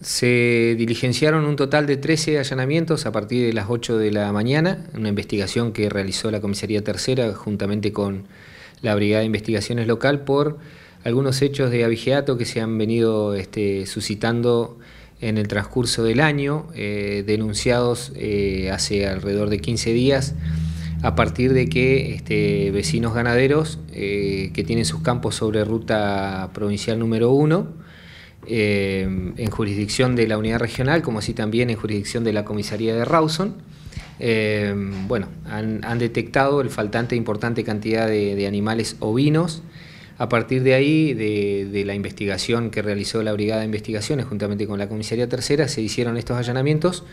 Se diligenciaron un total de 13 allanamientos a partir de las 8 de la mañana, una investigación que realizó la Comisaría Tercera juntamente con la Brigada de Investigaciones Local por algunos hechos de abigeato que se han venido este, suscitando en el transcurso del año, eh, denunciados eh, hace alrededor de 15 días, a partir de que este, vecinos ganaderos eh, que tienen sus campos sobre ruta provincial número 1, eh, en jurisdicción de la unidad regional, como así también en jurisdicción de la comisaría de Rawson. Eh, bueno, han, detectado el faltante importante cantidad de, animales ovinos. A partir de ahí, de, la investigación que realizó la Brigada de Investigaciones juntamente con la Comisaría Tercera, se hicieron estos allanamientos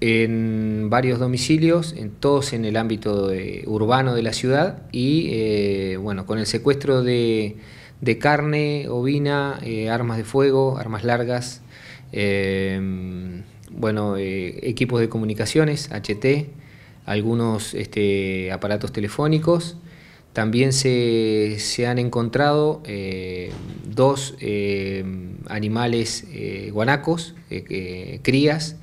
en varios domicilios, en todos en el ámbito urbano de la ciudad y, eh, bueno, con el secuestro de de carne, ovina, eh, armas de fuego, armas largas, eh, bueno, eh, equipos de comunicaciones, HT, algunos este, aparatos telefónicos. También se, han encontrado dos animales guanacos, crías,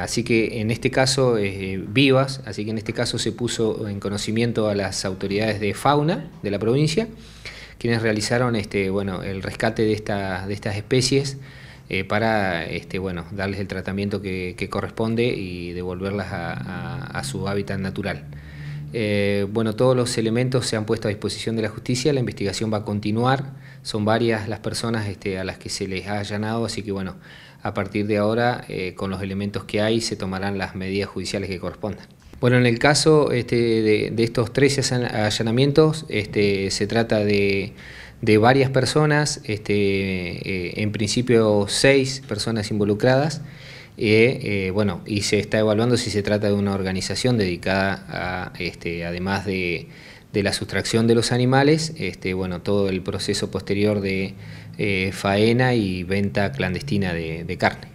así que en este caso, vivas, así que en este caso se puso en conocimiento a las autoridades de fauna de la provincia quienes realizaron este, bueno, el rescate de, estas especies eh, para este, bueno, darles el tratamiento que, corresponde y devolverlas a, su hábitat natural. Eh, bueno, todos los elementos se han puesto a disposición de la justicia, la investigación va a continuar, son varias las personas este, a las que se les ha allanado, así que bueno, a partir de ahora, eh, con los elementos que hay, se tomarán las medidas judiciales que correspondan. Bueno, en el caso este, de, estos 13 allanamientos, este, se trata de, varias personas, este, eh, en principio seis personas involucradas, eh, bueno, y se está evaluando si se trata de una organización dedicada a, este, además de, la sustracción de los animales, bueno, todo el proceso posterior de eh, faena y venta clandestina de carne.